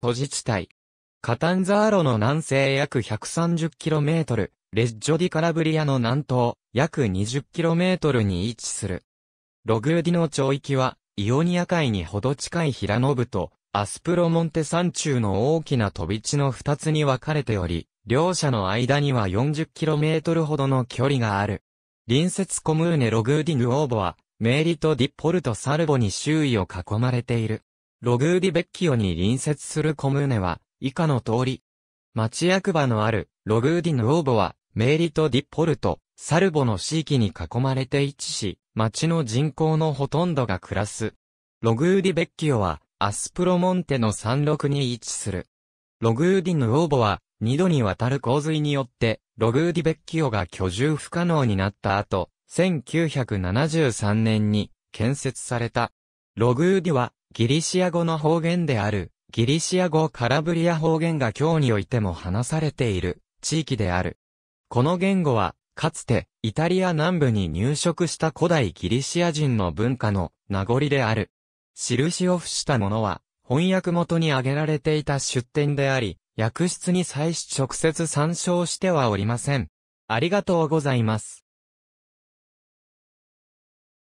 都自治体。カタンザーロの南西約 130km、レッジョディカラブリアの南東約 20km に位置する。ログーディの町域は、イオニア海にほど近い平ノブと、アスプロモンテ山中の大きな飛び地の二つに分かれており、両者の間には 40km ほどの距離がある。隣接コムーネログーディングオーボは、メーリとディッポルトサルボに周囲を囲まれている。ログーディベッキオに隣接するコムーネは、以下の通り。町役場のある、ログーディヌオーボは、メーリとディポルト、サルボの地域に囲まれて位置し、町の人口のほとんどが暮らす。ログーディベッキオは、アスプロモンテの山麓に位置する。ログーディヌオーボは、二度にわたる洪水によって、ログーディベッキオが居住不可能になった後、1973年に建設された。ログーディはギリシア語の方言である、ギリシア語カラブリア方言が今日においても話されている地域である。この言語は、かつてイタリア南部に入植した古代ギリシア人の文化の名残である。印を付したものは、翻訳元に挙げられていた出典であり、訳出に際し直接参照してはおりません。ありがとうございます。